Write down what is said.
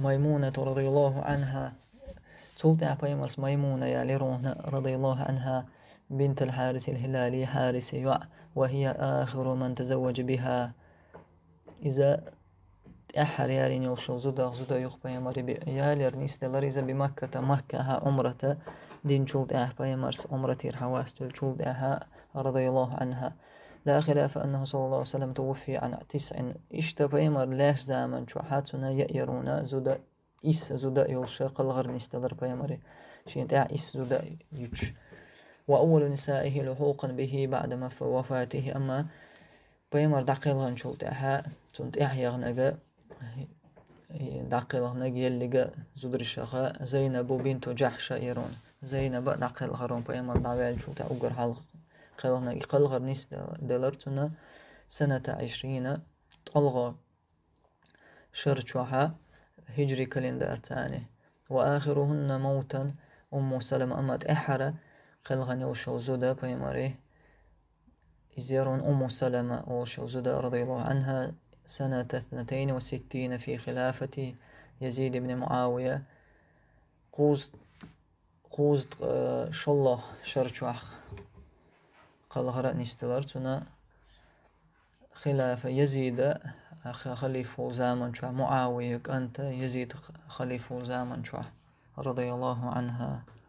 ميمونة رضي الله عنها سلطة أبيمس ميمونة يا لرونه رضي الله عنها بنت الحارس الهلالي حارسي وهي آخر من تزوج بها إذا أحر يالين يلشل زداغ زدا يوق payg'ambari yalirni istedilar esa bimakkata makkaha umrata din chuldaha payg'ambar umratir havastul رضي الله عنها لا خلاف أنه صلى الله عليه وسلم توفي عن تسع إشتا بيمر لاش زامن شو حاتنا يأيرونا زودا إس زودا يلشا قلغر نستدر بيمري شين تاع إس زودا يبش وأول نسائه لحوقا به بعد ما وفاته أما بيمر دقيل غن شو تاعها تنت إحيا غنقا دقيل غنقا يلقا زودر الشخاء زينبو بنتو جحشا إيرون زينب دقيل غرون بيمر دعوال شو تاع أقر قلنا قلغر نيس دلرتنا سنة عشرين طلغ شرشها هجري كالندر تاني وآخرهن موتا أم سلمة أمت إحرى قلغن يوشل زودا بيماري يزيرون أم سلمة أوشل زودا رضي الله عنها سنة اثنتين وستين في خلافة يزيد بن معاوية قوز قوز آه، شله شرشوح قلغرا نستلر تنا خلافة يزيد خليفة زامن شو معاوية أنت يزيد خليفة زامن شو رضي الله عنها